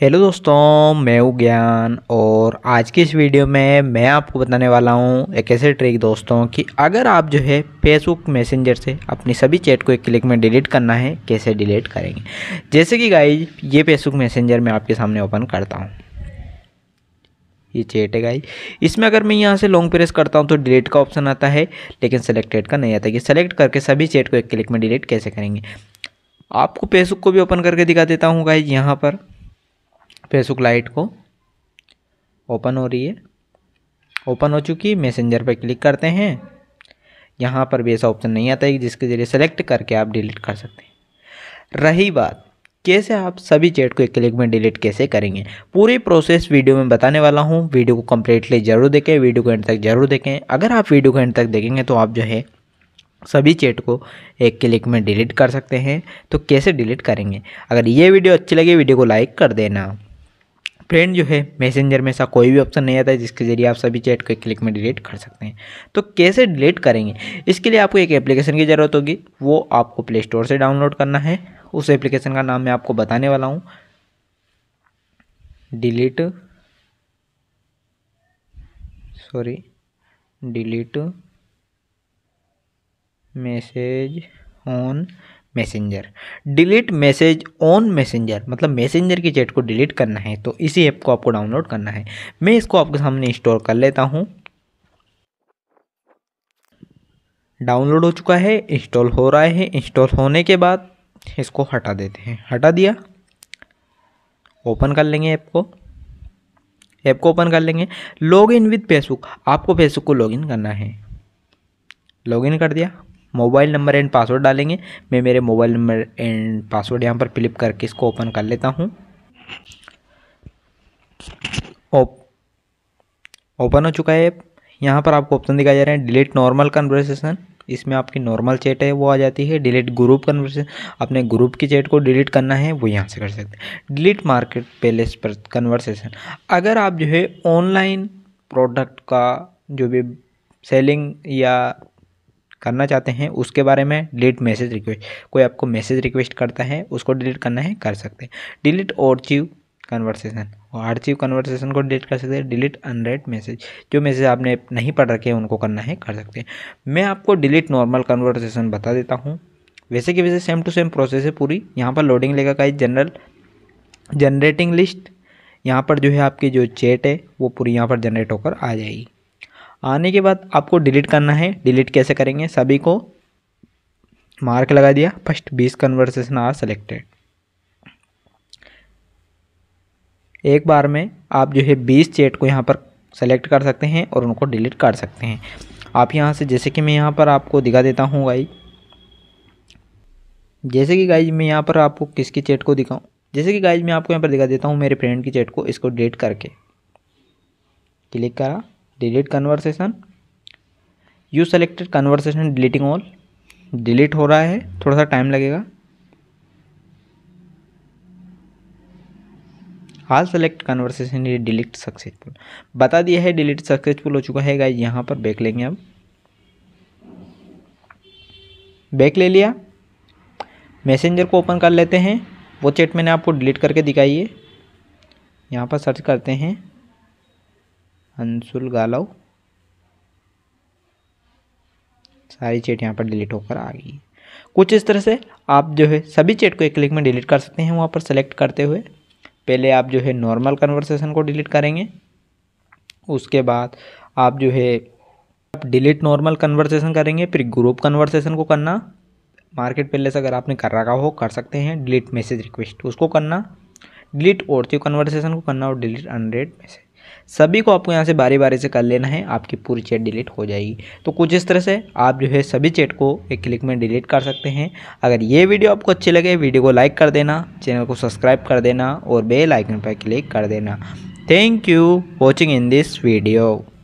hello दोस्तों मैं हूँ ज्ञान और आज की इस वीडियो में मैं आपको बताने वाला हूँ एक ऐसे ट्रिक दोस्तों कि अगर आप जो है फेसबुक मैसेंजर से अपनी सभी चैट को एक क्लिक में डिलीट करना है कैसे डिलीट करेंगे जैसे कि गाइज ये फेसबुक मैसेंजर मैं आपके सामने ओपन करता हूँ ये चैट है गाइज इसमें अगर मैं यहाँ से लॉन्ग प्रेस करता हूँ तो डिलीट का ऑप्शन आता है लेकिन सेलेक्टेड का नहीं आता कि सेलेक्ट करके सभी चैट को एक क्लिक में डिलीट कैसे करेंगे आपको फेसबुक को भी ओपन करके दिखा देता हूँ गाइज यहाँ पर फेसबुक लाइट को ओपन हो रही है ओपन हो चुकी है मैसेंजर पर क्लिक करते हैं यहाँ पर भी ऐसा ऑप्शन नहीं आता है जिसके ज़रिए सेलेक्ट करके आप डिलीट कर सकते हैं रही बात कैसे आप सभी चैट को एक क्लिक में डिलीट कैसे करेंगे पूरी प्रोसेस वीडियो में बताने वाला हूँ वीडियो को कम्प्लीटली जरूर देखें वीडियो को एंड तक जरूर देखें अगर आप वीडियो को एंड तक देखेंगे तो आप जो है सभी चैट को एक क्लिक में डिलीट कर सकते हैं तो कैसे डिलीट करेंगे अगर ये वीडियो अच्छी लगे वीडियो को लाइक कर देना फ्रेंड जो है मैसेंजर में ऐसा कोई भी ऑप्शन नहीं आता है जिसके ज़रिए आप सभी चैट को एक क्लिक में डिलीट कर सकते हैं तो कैसे डिलीट करेंगे इसके लिए आपको एक एप्लीकेशन की ज़रूरत होगी वो आपको प्ले स्टोर से डाउनलोड करना है उस एप्लीकेशन का नाम मैं आपको बताने वाला हूँ delete sorry delete message on messenger delete message on messenger मतलब मैसेंजर की चैट को डिलीट करना है तो इसी ऐप को आपको डाउनलोड करना है मैं इसको आपके सामने इंस्टॉल कर लेता हूँ डाउनलोड हो चुका है इंस्टॉल हो रहा है इंस्टॉल होने के बाद इसको हटा देते हैं हटा दिया ओपन कर लेंगे ऐप को ऐप को ओपन कर लेंगे लॉग इन विथ फेसबुक आपको फेसबुक को इन करना है इन कर दिया मोबाइल नंबर एंड पासवर्ड डालेंगे मैं मेरे मोबाइल नंबर एंड पासवर्ड यहाँ पर क्लिप करके इसको ओपन कर लेता हूँ ओपन हो चुका है यहाँ पर आपको ऑप्शन दिखाई जा रहा है डिलीट नॉर्मल कन्वर्सेशन इसमें आपकी नॉर्मल चैट है वो आ जाती है डिलीट ग्रुप कन्वर्सेशन अपने ग्रुप की चैट को डिलीट करना है वो यहाँ से कर सकते हैं डिलीट मार्केट पैलेस पर कन्वर्सेशन अगर आप जो है ऑनलाइन प्रोडक्ट का जो भी सेलिंग या करना चाहते हैं उसके बारे में डिलीट मैसेज रिक्वेस्ट कोई आपको मैसेज रिक्वेस्ट करता है उसको डिलीट करना है कर सकते हैं डिलीट ऑर्चिव कन्वर्सेशन और आर्चिव कन्वर्सेशन को डिलीट कर सकते हैं डिलीट अनरेड मैसेज जो मैसेज आपने नहीं पढ़ रखे हैं उनको करना है कर सकते हैं मैं आपको डिलीट नॉर्मल कन्वर्सेशन बता देता हूँ वैसे कि वैसे सेम टू सेम प्रोसेस है पूरी यहाँ पर लोडिंग लेगा का जनरल जनरेटिंग लिस्ट यहाँ पर जो है आपकी जो चैट है वो पूरी यहाँ पर जनरेट होकर आ जाएगी आने के बाद आपको डिलीट करना है डिलीट कैसे करेंगे सभी को मार्क लगा दिया फर्स्ट बीस कन्वर्सेशन आर सेलेक्टेड एक बार में आप जो है बीस चैट को यहाँ पर सेलेक्ट कर सकते हैं और उनको डिलीट कर सकते हैं आप यहाँ से जैसे कि मैं यहाँ पर आपको दिखा देता हूँ गाई जैसे कि गाइज मैं यहाँ पर आपको किसकी चैट को दिखाऊँ जैसे कि गाइज मैं आपको यहाँ पर दिखा देता हूँ मेरे फ्रेंड की चैट को इसको डिलीट करके क्लिक करा delete conversation you selected conversation deleting all delete हो रहा है थोड़ा सा टाइम लगेगा हाल सेलेक्ट कन्वर्सेशन ये डिलीट सक्सेसफुल बता दिया है डिलीट सक्सेसफुल हो चुका है गाइज यहाँ पर बैक लेंगे अब बैक ले लिया मैसेंजर को ओपन कर लेते हैं वो चैट मैंने आपको डिलीट करके दिखाई है यहाँ पर सर्च करते हैं अंशुल गालव सारी चैट यहाँ पर डिलीट होकर आ गई कुछ इस तरह से आप जो है सभी चैट को एक क्लिक में डिलीट कर सकते हैं वहाँ पर सेलेक्ट करते हुए पहले आप जो है नॉर्मल कन्वर्सेशन को डिलीट करेंगे उसके बाद आप जो है आप डिलीट नॉर्मल कन्वर्सेशन करेंगे फिर ग्रुप कन्वर्सेशन को करना मार्केट पहले से अगर आपने कर रखा हो कर सकते हैं डिलीट मैसेज रिक्वेस्ट उसको करना डिलीट और कन्वर्सेशन को करना और डिलीट अनरेड मैसेज सभी को आपको यहाँ से बारी बारी से कर लेना है आपकी पूरी चैट डिलीट हो जाएगी तो कुछ इस तरह से आप जो है सभी चैट को एक क्लिक में डिलीट कर सकते हैं अगर ये वीडियो आपको अच्छी लगे वीडियो को लाइक कर देना चैनल को सब्सक्राइब कर देना और बेल आइकन पर क्लिक कर देना thank you watching in this video